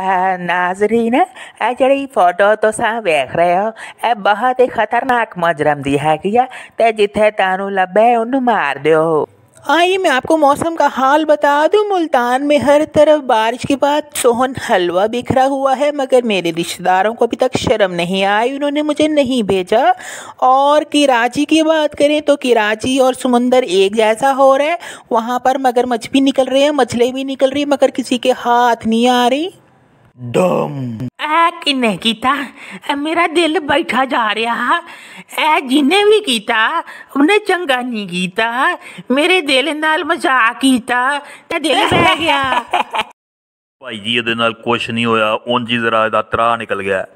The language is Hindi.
नाजरीन जड़ी फोटो तुसा तो वेख रहे हो ए बहुत ही खतरनाक मजरम है गया ते जिथे तानू लबे उन मार दो आई मैं आपको मौसम का हाल बता दूं मुल्तान में हर तरफ बारिश के बाद सोहन हलवा बिखरा हुआ है मगर मेरे रिश्तेदारों को अभी तक शर्म नहीं आई उन्होंने मुझे नहीं भेजा और कराची की बात करें तो कराची और समुंदर एक जैसा हो रहा है वहाँ पर मगरमच्छ भी निकल रहे हैं मछली भी निकल रही है मगर किसी के हाथ नहीं आ रही ਡਮ ਐ ਕਿਨੇ ਕੀਤਾ ਮੇਰਾ ਦਿਲ ਬੈਠਾ ਜਾ ਰਿਹਾ ਐ ਜਿਨੇ ਵੀ ਕੀਤਾ ਉਹਨੇ ਚੰਗਾ ਨਹੀਂ ਕੀਤਾ ਮੇਰੇ ਦਿਲ ਨਾਲ ਮਜ਼ਾਕ ਕੀਤਾ ਤੇ ਦਿਲ ਬਹਿ ਗਿਆ ਭਾਈ ਜੀ ਇਹਦੇ ਨਾਲ ਕੁਝ ਨਹੀਂ ਹੋਇਆ ਉਂਝ ਹੀ ਜ਼ਰਾ ਇਹਦਾ ਤਰਾ ਨਿਕਲ ਗਿਆ